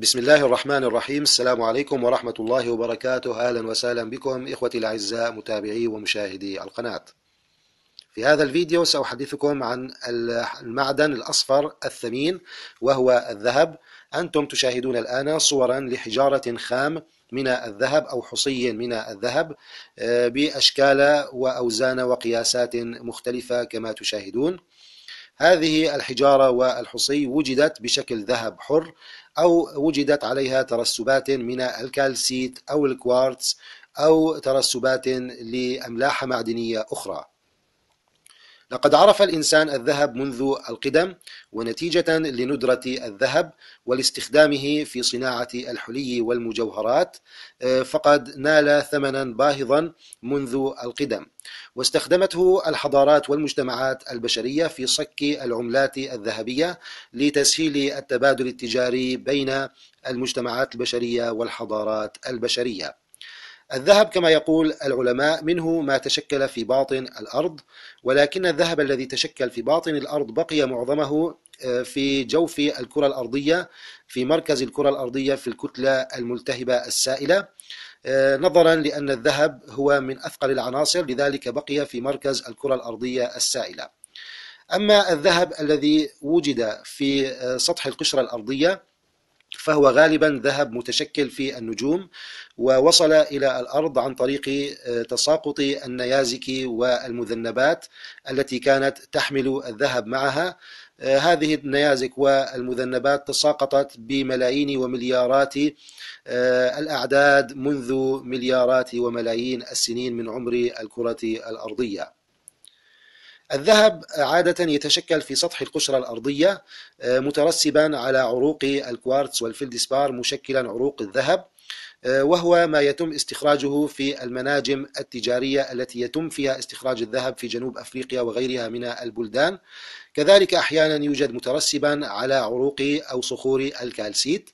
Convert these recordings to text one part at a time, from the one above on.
بسم الله الرحمن الرحيم السلام عليكم ورحمة الله وبركاته أهلا وسهلا بكم إخوتي الأعزاء متابعي ومشاهدي القناة في هذا الفيديو سأحدثكم عن المعدن الأصفر الثمين وهو الذهب أنتم تشاهدون الآن صورا لحجارة خام من الذهب أو حصي من الذهب بأشكال وأوزان وقياسات مختلفة كما تشاهدون هذه الحجارة والحصي وجدت بشكل ذهب حر أو وجدت عليها ترسبات من الكالسيت أو الكوارتز أو ترسبات لأملاح معدنية أخرى لقد عرف الإنسان الذهب منذ القدم ونتيجة لندرة الذهب ولاستخدامه في صناعة الحلي والمجوهرات آه، فقد نال ثمنا باهظا منذ القدم واستخدمته الحضارات والمجتمعات البشرية في صك العملات الذهبية لتسهيل التبادل التجاري بين المجتمعات البشرية والحضارات البشرية الذهب كما يقول العلماء منه ما تشكل في باطن الأرض ولكن الذهب الذي تشكل في باطن الأرض بقي معظمه آه، في جوف الكرة الأرضية في مركز الكرة الأرضية في الكتلة الملتهبة السائلة آه، نظرا لأن الذهب هو من أثقل العناصر لذلك بقي في مركز الكرة الأرضية السائلة أما الذهب الذي وجد في آه، سطح القشرة الأرضية فهو غالبا ذهب متشكل في النجوم ووصل إلى الأرض عن طريق آه، تساقط النيازك والمذنبات التي كانت تحمل الذهب معها آه، هذه النيازك والمذنبات تساقطت بملايين ومليارات آه، الأعداد منذ مليارات وملايين السنين من عمر الكرة الأرضية الذهب عادة يتشكل في سطح القشرة الأرضية آه، مترسبا على عروق الكوارتز والفلدسبار مشكلا عروق الذهب آه، وهو ما يتم استخراجه في المناجم التجارية التي يتم فيها استخراج الذهب في جنوب أفريقيا وغيرها من البلدان كذلك أحيانا يوجد مترسبا على عروق أو صخور الكالسيت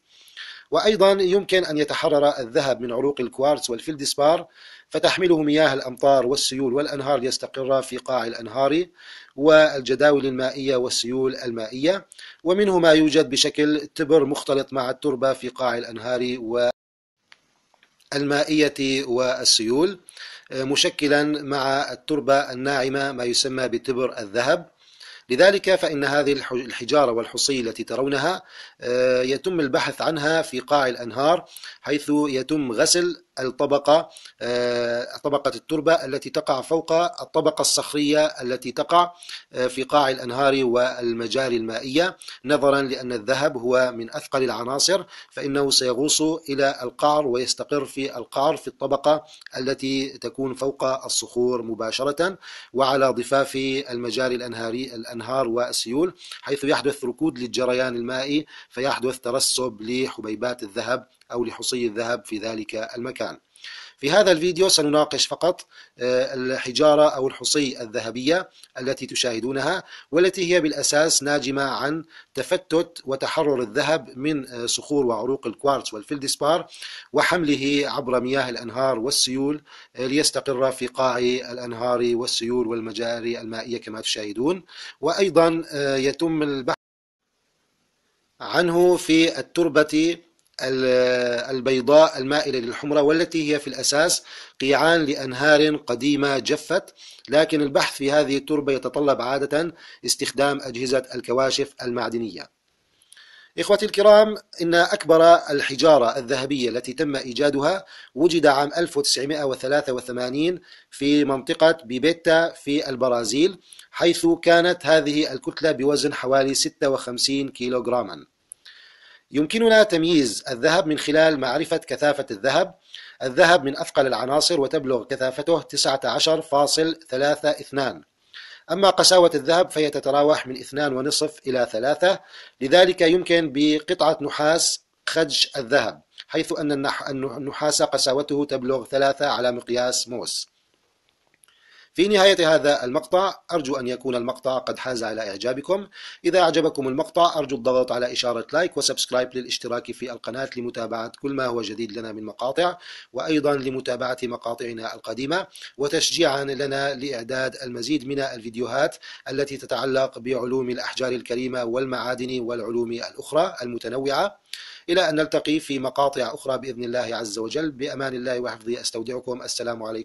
وأيضا يمكن أن يتحرر الذهب من عروق الكوارتز والفلدسبار فتحمله مياه الأمطار والسيول والأنهار ليستقر في قاع الأنهار والجداول المائية والسيول المائية ومنه ما يوجد بشكل تبر مختلط مع التربة في قاع الأنهار والمائية والسيول مشكلا مع التربة الناعمة ما يسمى بتبر الذهب لذلك فإن هذه الحجارة والحصي التي ترونها آه، يتم البحث عنها في قاع الأنهار حيث يتم غسل الطبقة آه، طبقة التربة التي تقع فوق الطبقة الصخرية التي تقع آه، في قاع الأنهار والمجاري المائية نظرا لأن الذهب هو من أثقل العناصر فإنه سيغوص إلى القعر ويستقر في القعر في الطبقة التي تكون فوق الصخور مباشرة وعلى ضفاف المجاري الأنهاري الأنهار والسيول حيث يحدث ركود للجريان المائي فيحدث ترسب لحبيبات الذهب أو لحصي الذهب في ذلك المكان في هذا الفيديو سنناقش فقط آه، الحجارة أو الحصي الذهبية التي تشاهدونها والتي هي بالأساس ناجمة عن تفتت وتحرر الذهب من آه، صخور وعروق الكوارتز والفلدسبار وحمله عبر مياه الأنهار والسيول آه، ليستقر في قاع الأنهار والسيول والمجاري المائية كما تشاهدون وأيضا يتم البحث عنه في التربة البيضاء المائلة للحمرة والتي هي في الأساس قيعان لأنهار قديمة جفت لكن البحث في هذه التربة يتطلب عادة استخدام أجهزة الكواشف المعدنية إخوتي الكرام إن أكبر الحجارة الذهبية التي تم إيجادها وجد عام 1983 في منطقة بيبيتا في البرازيل حيث كانت هذه الكتلة بوزن حوالي 56 كيلوغراما يمكننا تمييز الذهب من خلال معرفة كثافة الذهب الذهب من أثقل العناصر وتبلغ كثافته 19.32 أما قساوة الذهب فهي تتراوح من 2.5 إلى 3 لذلك يمكن بقطعة نحاس خدش الذهب حيث أن النحاس قساوته تبلغ 3 على مقياس موس في نهاية هذا المقطع أرجو أن يكون المقطع قد حاز على إعجابكم إذا أعجبكم المقطع أرجو الضغط على إشارة لايك وسبسكرايب للاشتراك في القناة لمتابعة كل ما هو جديد لنا من مقاطع وأيضا لمتابعة مقاطعنا القديمة وتشجيعا لنا لإعداد المزيد من الفيديوهات التي تتعلق بعلوم الأحجار الكريمة والمعادن والعلوم الأخرى المتنوعة إلى أن نلتقي في مقاطع أخرى بإذن الله عز وجل بأمان الله وحفظه أستودعكم السلام عليكم